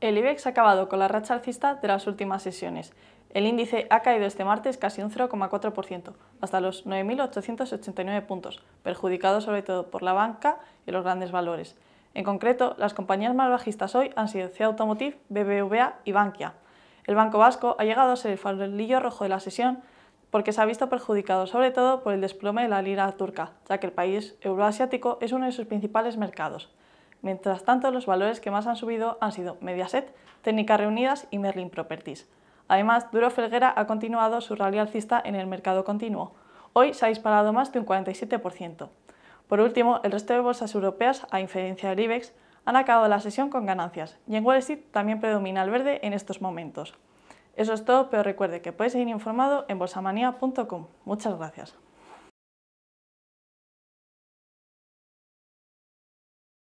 El IBEX ha acabado con la racha alcista de las últimas sesiones. El índice ha caído este martes casi un 0,4%, hasta los 9.889 puntos, perjudicado sobre todo por la banca y los grandes valores. En concreto, las compañías más bajistas hoy han sido C Automotive, BBVA y Bankia. El Banco Vasco ha llegado a ser el farolillo rojo de la sesión porque se ha visto perjudicado sobre todo por el desplome de la lira turca, ya que el país euroasiático es uno de sus principales mercados. Mientras tanto, los valores que más han subido han sido Mediaset, Técnicas Reunidas y Merlin Properties. Además, Duro Felguera ha continuado su rally alcista en el mercado continuo. Hoy se ha disparado más de un 47%. Por último, el resto de bolsas europeas, a inferencia del IBEX, han acabado la sesión con ganancias y en Wall Street también predomina el verde en estos momentos. Eso es todo, pero recuerde que puede seguir informado en bolsamania.com. Muchas gracias.